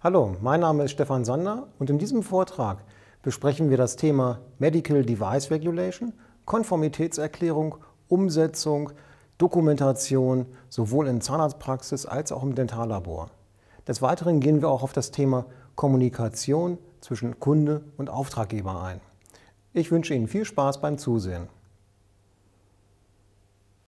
Hallo, mein Name ist Stefan Sander und in diesem Vortrag besprechen wir das Thema Medical Device Regulation, Konformitätserklärung, Umsetzung, Dokumentation sowohl in Zahnarztpraxis als auch im Dentallabor. Des Weiteren gehen wir auch auf das Thema Kommunikation zwischen Kunde und Auftraggeber ein. Ich wünsche Ihnen viel Spaß beim Zusehen.